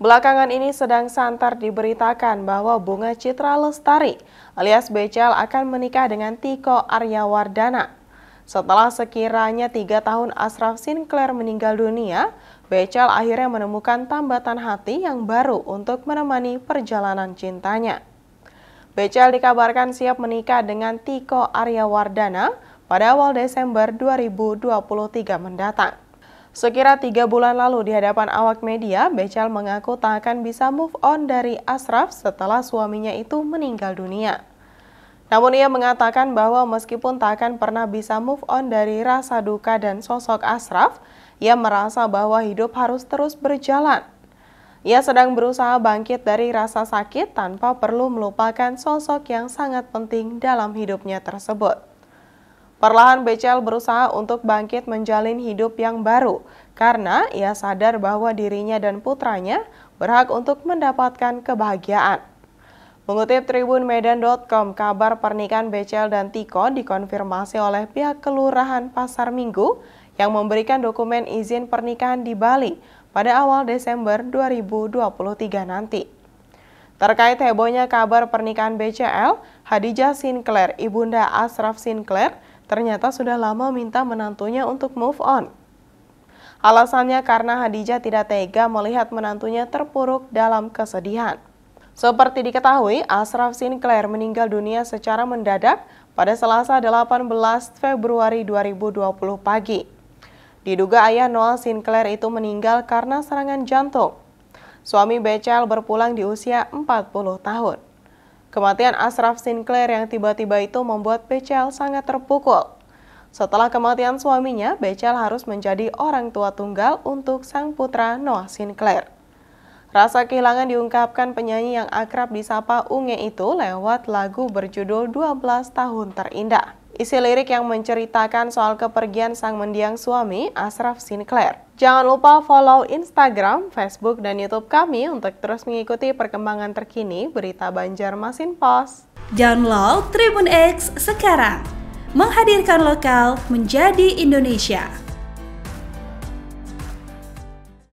Belakangan ini sedang santar diberitakan bahwa Bunga Citra Lestari alias Becel akan menikah dengan Tiko Aryawardana. Setelah sekiranya tiga tahun Asraf Sinclair meninggal dunia, Becel akhirnya menemukan tambatan hati yang baru untuk menemani perjalanan cintanya. Becel dikabarkan siap menikah dengan Tiko Aryawardana pada awal Desember 2023 mendatang. Sekira tiga bulan lalu di hadapan awak media, Becal mengaku tak akan bisa move on dari Asraf setelah suaminya itu meninggal dunia. Namun ia mengatakan bahwa meskipun tak akan pernah bisa move on dari rasa duka dan sosok Asraf, ia merasa bahwa hidup harus terus berjalan. Ia sedang berusaha bangkit dari rasa sakit tanpa perlu melupakan sosok yang sangat penting dalam hidupnya tersebut. Perlahan Becel berusaha untuk bangkit menjalin hidup yang baru karena ia sadar bahwa dirinya dan putranya berhak untuk mendapatkan kebahagiaan. Mengutip tribunmedan.com, kabar pernikahan Becel dan Tiko dikonfirmasi oleh pihak Kelurahan Pasar Minggu yang memberikan dokumen izin pernikahan di Bali pada awal Desember 2023 nanti. Terkait hebohnya kabar pernikahan BCL, Hadijah Sinclair, ibunda Asraf Sinclair, ternyata sudah lama minta menantunya untuk move on. Alasannya karena Hadijah tidak tega melihat menantunya terpuruk dalam kesedihan. Seperti diketahui, Asraf Sinclair meninggal dunia secara mendadak pada Selasa 18 Februari 2020 pagi. Diduga ayah Noah Sinclair itu meninggal karena serangan jantung. Suami Becel berpulang di usia 40 tahun. Kematian Asraf Sinclair yang tiba-tiba itu membuat Becel sangat terpukul. Setelah kematian suaminya, Becel harus menjadi orang tua tunggal untuk sang putra Noah Sinclair. Rasa kehilangan diungkapkan penyanyi yang akrab disapa Unge itu lewat lagu berjudul 12 Tahun Terindah. Isi lirik yang menceritakan soal kepergian sang mendiang suami, Asraf Sinclair. Jangan lupa follow Instagram, Facebook, dan Youtube kami untuk terus mengikuti perkembangan terkini berita Banjarmasin Pos. Download Tribun X sekarang, menghadirkan lokal menjadi Indonesia.